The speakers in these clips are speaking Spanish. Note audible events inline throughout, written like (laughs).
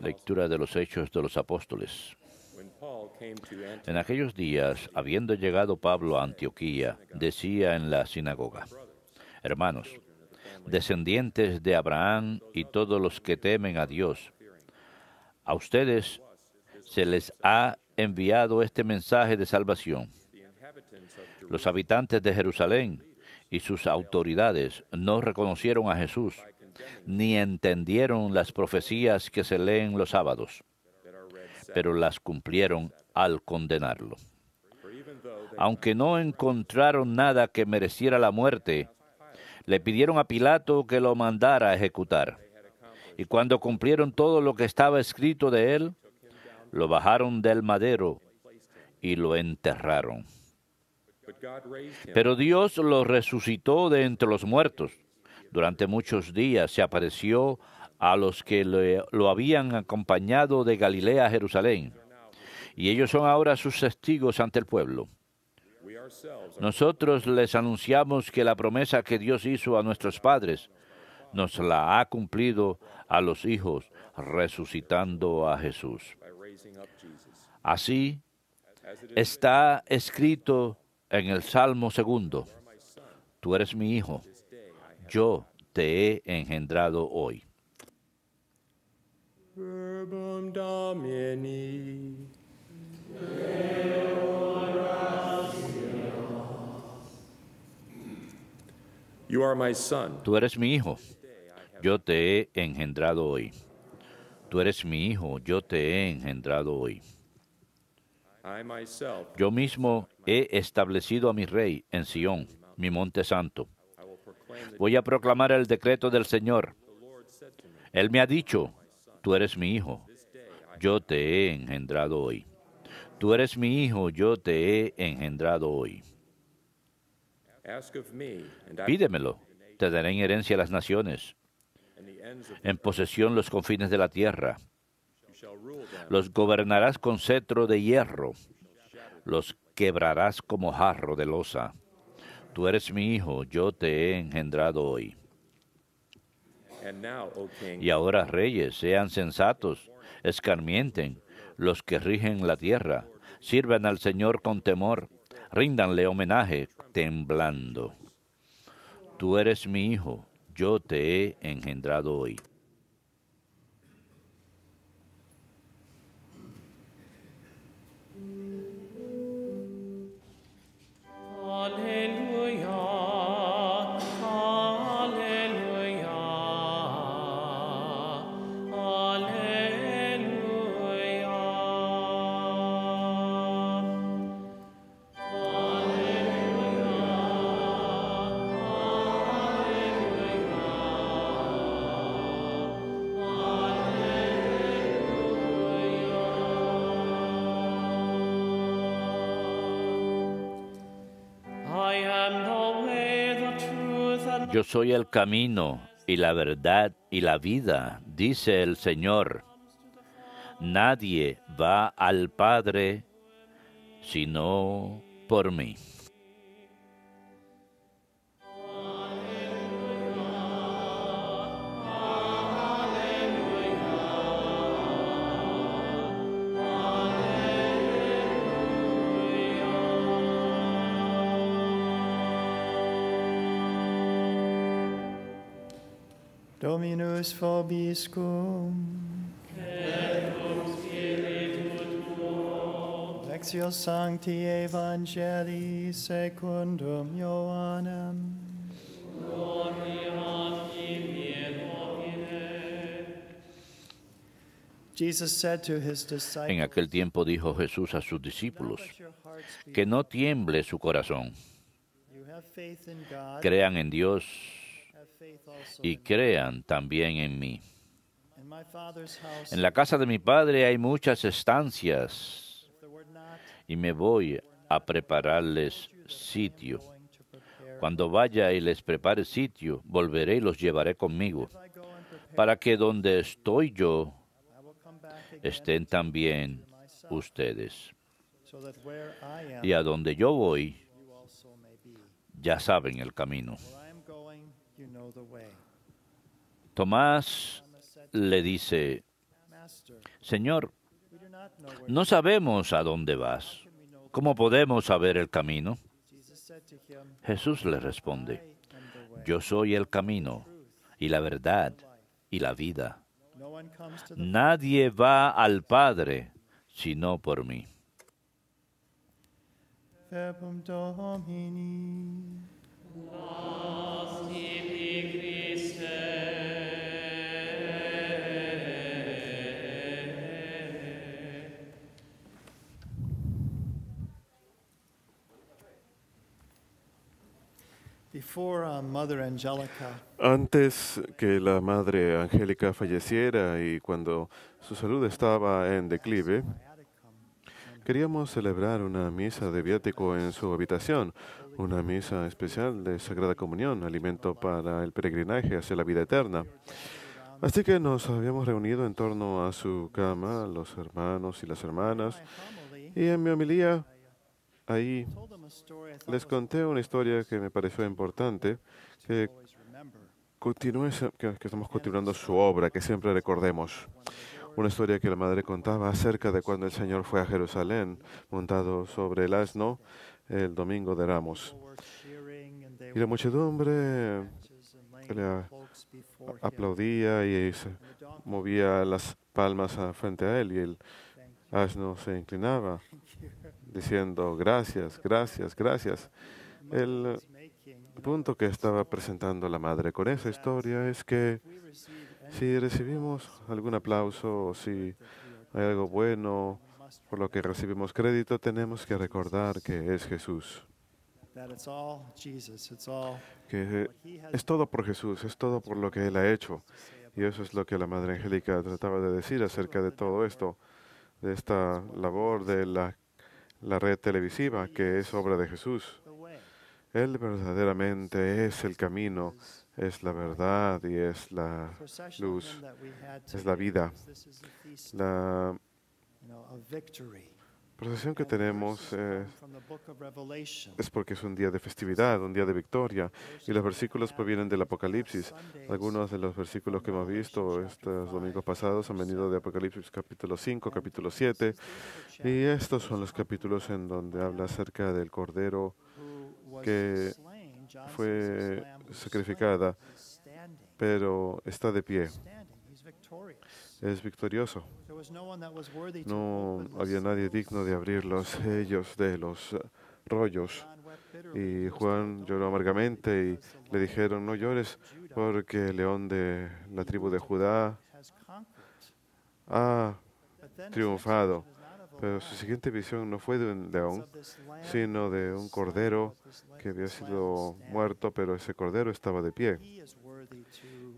Lectura de los Hechos de los Apóstoles. En aquellos días, habiendo llegado Pablo a Antioquía, decía en la sinagoga, Hermanos, descendientes de Abraham y todos los que temen a Dios, a ustedes se les ha enviado este mensaje de salvación. Los habitantes de Jerusalén y sus autoridades no reconocieron a Jesús ni entendieron las profecías que se leen los sábados, pero las cumplieron al condenarlo. Aunque no encontraron nada que mereciera la muerte, le pidieron a Pilato que lo mandara a ejecutar. Y cuando cumplieron todo lo que estaba escrito de él, lo bajaron del madero y lo enterraron. Pero Dios lo resucitó de entre los muertos durante muchos días se apareció a los que lo habían acompañado de Galilea a Jerusalén, y ellos son ahora sus testigos ante el pueblo. Nosotros les anunciamos que la promesa que Dios hizo a nuestros padres nos la ha cumplido a los hijos, resucitando a Jesús. Así está escrito en el Salmo segundo, tú eres mi hijo, yo te he engendrado hoy. Tú eres mi hijo, yo te he engendrado hoy. Tú eres mi hijo, yo te he engendrado hoy. Yo mismo he establecido a mi rey en Sion, mi monte santo voy a proclamar el decreto del Señor. Él me ha dicho, tú eres mi hijo, yo te he engendrado hoy. Tú eres mi hijo, yo te he engendrado hoy. Pídemelo, te daré en herencia las naciones, en posesión los confines de la tierra. Los gobernarás con cetro de hierro, los quebrarás como jarro de losa tú eres mi hijo, yo te he engendrado hoy. Y ahora, reyes, sean sensatos, escarmienten los que rigen la tierra, sirvan al Señor con temor, ríndanle homenaje temblando. Tú eres mi hijo, yo te he engendrado hoy. Yo soy el camino y la verdad y la vida, dice el Señor. Nadie va al Padre sino por mí. En aquel tiempo dijo Jesús a sus discípulos, que no tiemble su corazón. Crean en Dios y crean también en mí. En la casa de mi padre hay muchas estancias y me voy a prepararles sitio. Cuando vaya y les prepare sitio, volveré y los llevaré conmigo, para que donde estoy yo estén también ustedes. Y a donde yo voy, ya saben el camino. Tomás le dice, Señor, no sabemos a dónde vas. ¿Cómo podemos saber el camino? Jesús le responde, Yo soy el camino y la verdad y la vida. Nadie va al Padre sino por mí. Uh, Antes que la madre Angélica falleciera y cuando su salud estaba en declive, queríamos celebrar una misa de viático en su habitación, una misa especial de Sagrada Comunión, alimento para el peregrinaje hacia la vida eterna. Así que nos habíamos reunido en torno a su cama, los hermanos y las hermanas, y en mi homilía ahí les conté una historia que me pareció importante, que, estamos continuando su obra, que siempre recordemos. Una historia que la madre contaba acerca de cuando el Señor fue a Jerusalén montado sobre el asno el domingo de Ramos. Y la muchedumbre le aplaudía y se movía las palmas frente a él y él Asno ah, se inclinaba diciendo gracias, gracias, gracias. El punto que estaba presentando la madre con esa historia es que si recibimos algún aplauso o si hay algo bueno por lo que recibimos crédito, tenemos que recordar que es Jesús. Que es todo por Jesús, es todo por lo que Él ha hecho. Y eso es lo que la Madre Angélica trataba de decir acerca de todo esto de esta labor de la, la red televisiva que es obra de Jesús. Él verdaderamente es el camino, es la verdad y es la luz, es la vida. La procesión que tenemos es porque es un día de festividad, un día de victoria, y los versículos provienen del Apocalipsis. Algunos de los versículos que hemos visto estos domingos pasados han venido de Apocalipsis capítulo 5, capítulo 7, y estos son los capítulos en donde habla acerca del Cordero que fue sacrificada, pero está de pie es victorioso. No había nadie digno de abrir los sellos de los eh, rollos. Y Juan lloró amargamente y le dijeron, no llores porque el león de la tribu de Judá ha triunfado. Pero su siguiente visión no fue de un león, sino de un cordero que había sido muerto, pero ese cordero estaba de pie.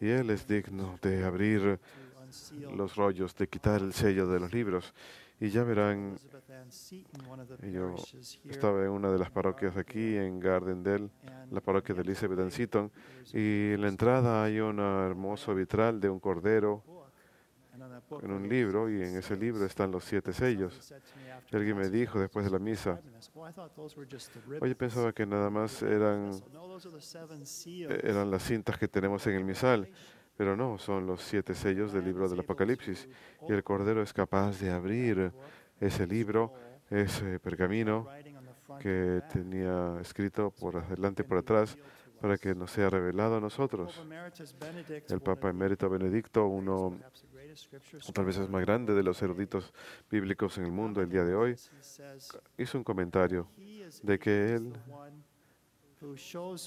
Y él es digno de abrir los rollos, de quitar el sello de los libros. Y ya verán, eh, yo estaba en una de las parroquias aquí, en Garden Dell, la parroquia de Elizabeth Ann Seaton, y en la entrada hay un hermoso vitral de un cordero en un libro, y en ese libro están los siete sellos. Y alguien me dijo después de la misa, oye, pensaba que nada más eran, eh, eran las cintas que tenemos en el misal. Pero no, son los siete sellos del libro del Apocalipsis. Y el Cordero es capaz de abrir ese libro, ese pergamino que tenía escrito por adelante y por atrás para que nos sea revelado a nosotros. El Papa Emérito Benedicto, uno tal vez es más grande de los eruditos bíblicos en el mundo el día de hoy, hizo un comentario de que él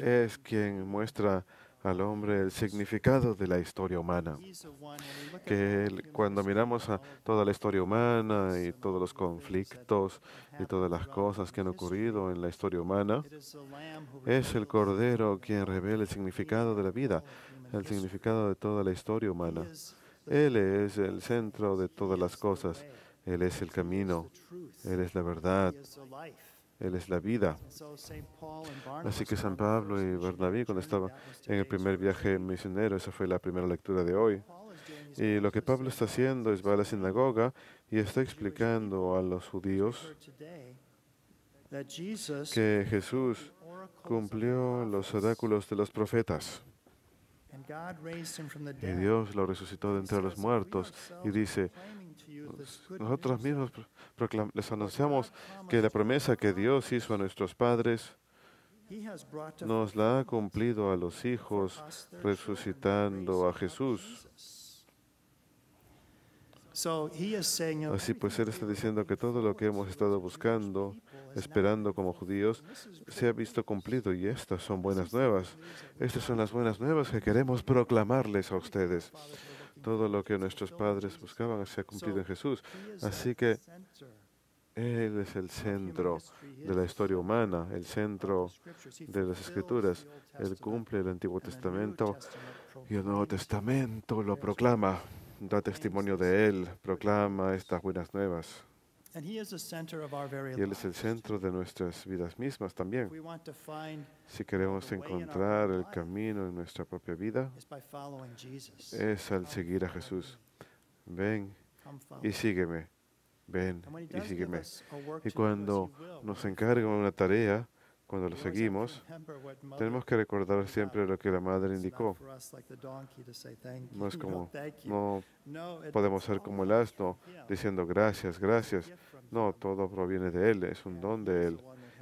es quien muestra al hombre el significado de la historia humana. Que cuando miramos a toda la historia humana y todos los conflictos y todas las cosas que han ocurrido en la historia humana, es el Cordero quien revela el significado de la vida, el significado de toda la historia humana. Él es el centro de todas las cosas. Él es el camino. Él es la verdad. Él es la vida. Así que San Pablo y Bernabé, cuando estaban en el primer viaje misionero, esa fue la primera lectura de hoy. Y lo que Pablo está haciendo es va a la sinagoga y está explicando a los judíos que Jesús cumplió los oráculos de los profetas. Y Dios lo resucitó de entre los muertos. Y dice, pues, nosotros mismos les anunciamos que la promesa que Dios hizo a nuestros padres nos la ha cumplido a los hijos resucitando a Jesús. Así pues, Él está diciendo que todo lo que hemos estado buscando, esperando como judíos, se ha visto cumplido y estas son buenas nuevas. Estas son las buenas nuevas que queremos proclamarles a ustedes. Todo lo que nuestros padres buscaban se ha cumplido en Jesús. Así que Él es el centro de la historia humana, el centro de las escrituras. Él cumple el Antiguo Testamento y el Nuevo Testamento lo proclama, da testimonio de Él, proclama estas buenas nuevas. Y Él es el centro de nuestras vidas mismas también. Si queremos encontrar el camino en nuestra propia vida, es al seguir a Jesús. Ven y sígueme. Ven y sígueme. Y cuando nos encarga una tarea, cuando lo seguimos, tenemos que recordar siempre lo que la madre indicó. No es (laughs) como, no podemos ser como el asno diciendo gracias, gracias. No, todo proviene de Él, es un don de Él.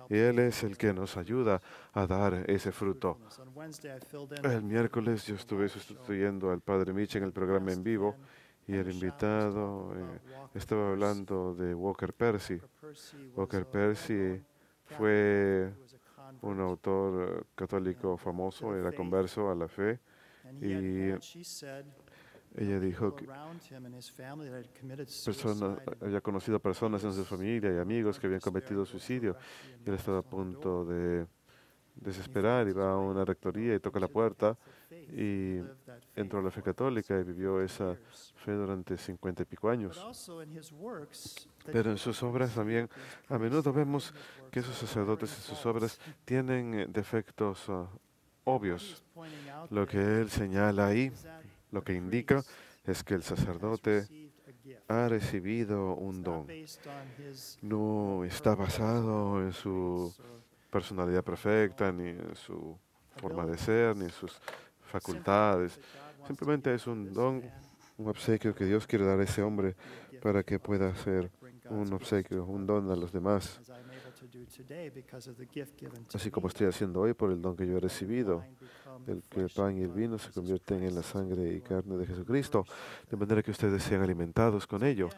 Y Él es el que nos ayuda a dar ese fruto. El miércoles yo estuve sustituyendo al Padre Mitch en el programa en vivo y el invitado eh, estaba hablando de Walker Percy. Walker Percy fue un autor eh, católico famoso, era converso a la fe, y ella dijo que personas, había conocido personas en su familia y amigos que habían cometido suicidio. Y él estaba a punto de desesperar y va a una rectoría y toca la puerta y entró a la fe católica y vivió esa fe durante cincuenta y pico años. Pero en sus obras también a menudo vemos que esos sacerdotes en sus obras tienen eh, defectos ah, obvios. Lo que él señala ahí, lo que indica, es que el sacerdote ha recibido un don. No está basado en su personalidad perfecta, ni en su forma de ser, ni en sus facultades. Simplemente es un don, un obsequio que Dios quiere dar a ese hombre para que pueda hacer un obsequio, un don a los demás. Así como estoy haciendo hoy por el don que yo he recibido, el que el pan y el vino se convierten en la sangre y carne de Jesucristo, de manera que ustedes sean alimentados con ello.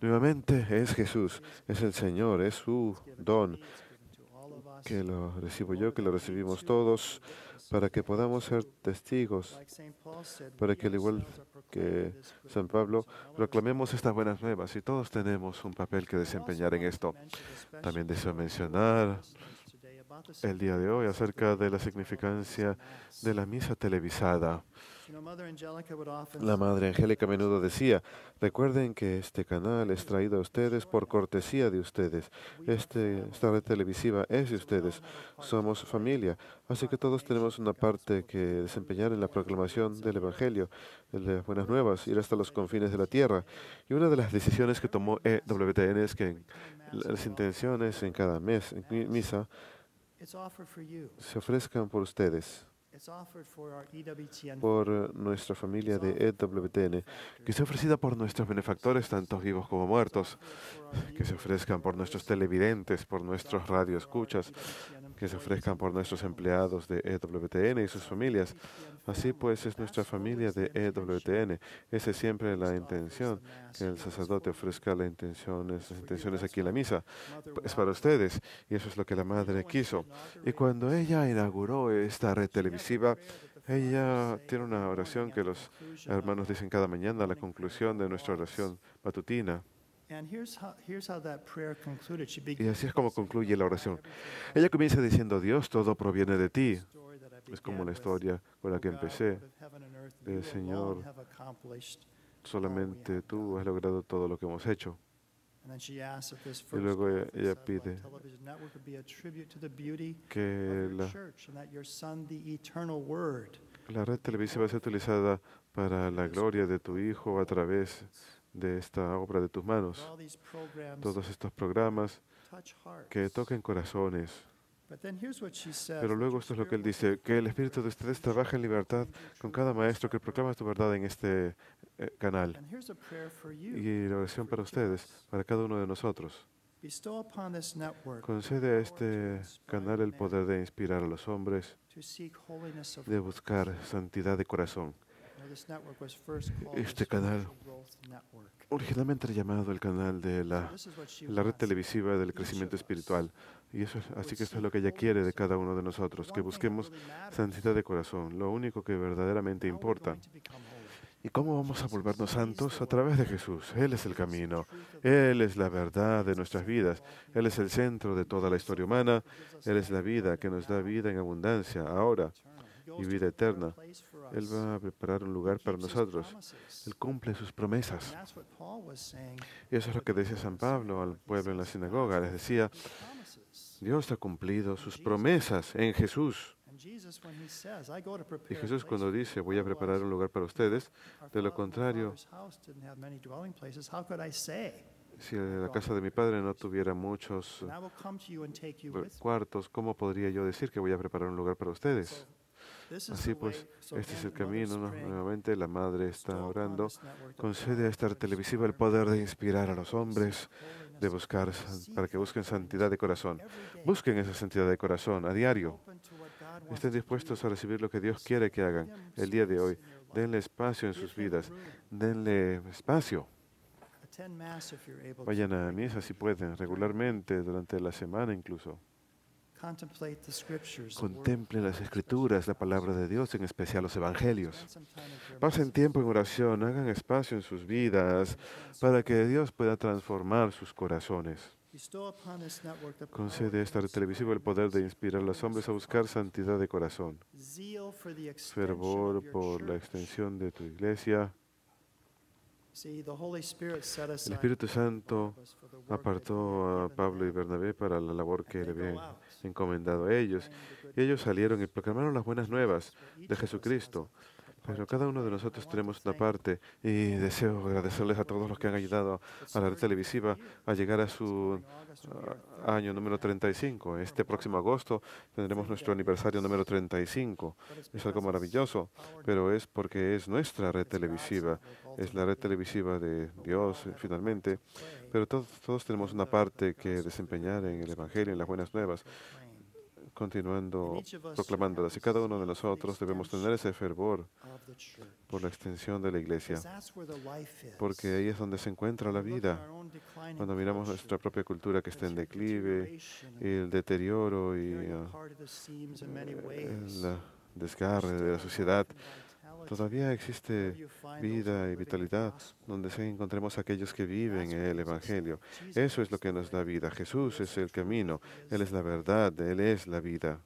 Nuevamente es Jesús, es el Señor, es su don, que lo recibo yo, que lo recibimos todos para que podamos ser testigos, para que al igual que San Pablo, proclamemos estas buenas nuevas y todos tenemos un papel que desempeñar en esto. También deseo mencionar el día de hoy acerca de la significancia de la misa televisada. La madre Angélica a menudo decía, recuerden que este canal es traído a ustedes por cortesía de ustedes. Este, esta red televisiva es de ustedes. Somos familia. Así que todos tenemos una parte que desempeñar en la proclamación del Evangelio, de las buenas nuevas, ir hasta los confines de la tierra. Y una de las decisiones que tomó EWTN es que las intenciones en cada mes, en misa, se ofrezcan por ustedes. E por eh, nuestra familia de EWTN, que sea ofrecida por nuestros benefactores, tanto vivos como muertos, que se ofrezcan por nuestros televidentes, por nuestros radioescuchas, que se ofrezcan por nuestros empleados de EWTN y sus familias. Así pues, es nuestra familia de EWTN. Esa es siempre la intención, que el sacerdote ofrezca las intenciones, las intenciones aquí en la misa. Es para ustedes, y eso es lo que la madre quiso. Y cuando ella inauguró esta red televisiva, ella tiene una oración que los hermanos dicen cada mañana a la conclusión de nuestra oración matutina. Y así es como concluye la oración. Ella comienza diciendo, Dios, todo proviene de ti. Es como la historia con la que oh empecé. El Señor, solamente tú has logrado todo lo que hemos hecho. Y luego ella, pide que la, la red televisiva sea utilizada para la gloria de tu Hijo a través de de esta obra de tus manos. Todos estos programas que toquen corazones. Pero luego esto es lo que él dice, que el Espíritu de ustedes trabaje en libertad con cada maestro que proclama tu verdad en este eh, canal. Y la oración para ustedes, para cada uno de nosotros. Concede a este canal el poder de inspirar a los hombres, de buscar santidad de corazón. Este canal originalmente llamado el canal de la, red televisiva del crecimiento espiritual. Y eso, así que eso es lo que ella quiere de cada uno de nosotros, que busquemos santidad de corazón, lo único que verdaderamente importa. ¿Y cómo vamos a volvernos santos? A través de Jesús. Él es el camino. Él es la verdad de nuestras vidas. Él es el centro de toda la historia humana. Él es la vida que nos da vida en abundancia ahora y vida eterna. Él va a preparar un lugar para nosotros. Él cumple sus promesas. Y eso es lo que decía San Pablo al pueblo en la sinagoga. Les decía, Dios ha cumplido sus promesas en Jesús. Y Jesús cuando dice, voy a preparar un lugar para ustedes, de lo contrario, si la casa de mi padre no tuviera muchos eh, cuartos, ¿cómo podría yo decir que voy a preparar un lugar para ustedes? Así pues, este es el camino. Nuevamente la Madre está orando. Concede a esta televisiva el poder de inspirar a los hombres, de buscar, para que busquen santidad de corazón. Busquen esa santidad de corazón a diario. Estén dispuestos a recibir lo que Dios quiere que hagan el día de hoy. Denle espacio en sus vidas. Denle espacio. Vayan a misa si pueden, regularmente, durante la semana incluso. Contemple las escrituras, la palabra de Dios, en especial los evangelios. Pasen tiempo en oración, hagan espacio en sus vidas para que Dios pueda transformar sus corazones. Concede a esta televisivo el poder de inspirar a los hombres a buscar santidad de corazón, fervor por la extensión de tu iglesia, el Espíritu Santo apartó a Pablo y Bernabé para la labor que le habían encomendado a ellos. Y ellos salieron y proclamaron las buenas nuevas de Jesucristo. Pero cada uno de nosotros tenemos una parte y deseo agradecerles a todos los que han ayudado a la red televisiva a llegar a su ah, año número 35. Este próximo agosto tendremos nuestro aniversario número 35. Es algo maravilloso, pero es porque es nuestra red televisiva, es la red televisiva de Dios, eh, finalmente. Pero todos, tenemos una parte que desempeñar en el Evangelio, en las buenas nuevas, continuando proclamándolas. Y cada uno de nosotros debemos tener ese fervor por la extensión de la iglesia, porque ahí es donde se encuentra la vida. Cuando miramos nuestra propia cultura que está en declive, y el deterioro y el ah, desgarre de la sociedad. Todavía existe vida y vitalidad donde se encontremos aquellos que viven el Evangelio. Eso es lo que nos da vida. Jesús es el camino, Él es la verdad, Él es la vida.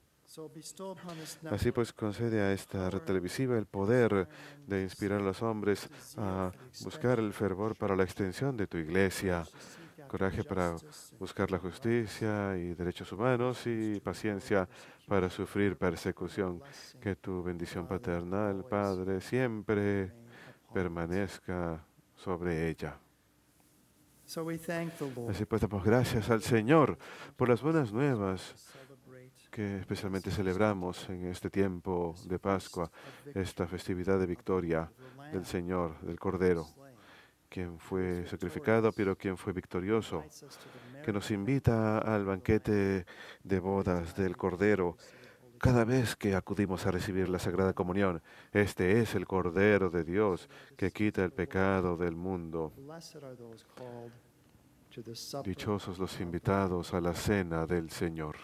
Así pues, concede a esta televisiva el poder de inspirar a los hombres a buscar el fervor para la extensión de tu iglesia, coraje para buscar la justicia y derechos humanos y paciencia para sufrir persecución. Que tu bendición paternal, Padre, siempre permanezca sobre ella. Así pues, damos gracias al Señor por las buenas nuevas que especialmente celebramos en este tiempo de Pascua, esta festividad de victoria del Señor, del Cordero quien fue sacrificado, pero quien fue victorioso, que nos invita al banquete de bodas del Cordero cada vez que acudimos a recibir la Sagrada Comunión. Este es el Cordero de Dios que quita el pecado del mundo. Dichosos los invitados a la cena del Señor.